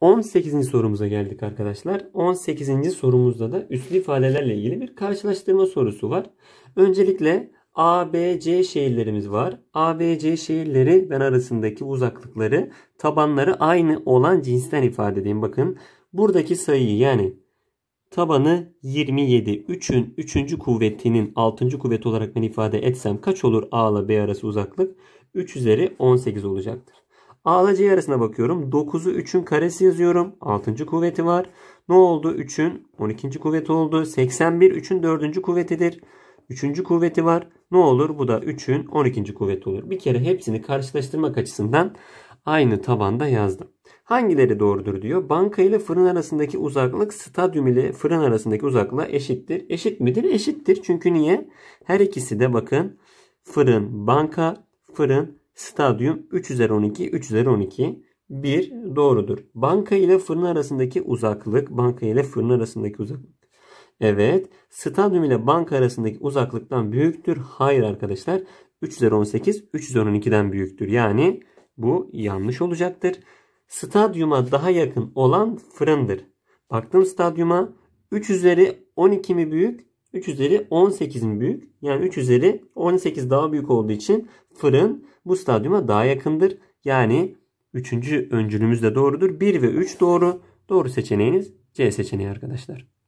18. sorumuza geldik arkadaşlar. 18. sorumuzda da üslü ifadelerle ilgili bir karşılaştırma sorusu var. Öncelikle A, B, C şehirlerimiz var. A, B, C şehirleri ben arasındaki uzaklıkları tabanları aynı olan cinsten ifade edeyim. Bakın buradaki sayıyı yani tabanı 27. 3'ün 3. kuvvetinin 6. kuvvet olarak ben ifade etsem kaç olur A ile B arası uzaklık? 3 üzeri 18 olacaktır. A'la arasına bakıyorum. 9'u 3'ün karesi yazıyorum. 6. kuvveti var. Ne oldu? 3'ün 12. kuvveti oldu. 81 3'ün 4. kuvvetidir. 3. kuvveti var. Ne olur? Bu da 3'ün 12. kuvveti olur. Bir kere hepsini karşılaştırmak açısından aynı tabanda yazdım. Hangileri doğrudur diyor. Banka ile fırın arasındaki uzaklık stadyum ile fırın arasındaki uzaklığa eşittir. Eşit midir? Eşittir. Çünkü niye? Her ikisi de bakın fırın banka, fırın Stadyum 3 üzeri 12, 3 üzeri 12. 1 doğrudur. Banka ile fırın arasındaki uzaklık. Banka ile fırın arasındaki uzaklık. Evet. Stadyum ile banka arasındaki uzaklıktan büyüktür. Hayır arkadaşlar. 3 üzeri 18, 3 üzeri 12'den büyüktür. Yani bu yanlış olacaktır. Stadyuma daha yakın olan fırındır. Baktım stadyuma 3 üzeri 12 mi büyük? 3 üzeri 18 mi büyük? Yani 3 üzeri 18 daha büyük olduğu için fırın bu stadyuma daha yakındır. Yani 3. öncülümüz de doğrudur. 1 ve 3 doğru. Doğru seçeneğiniz C seçeneği arkadaşlar.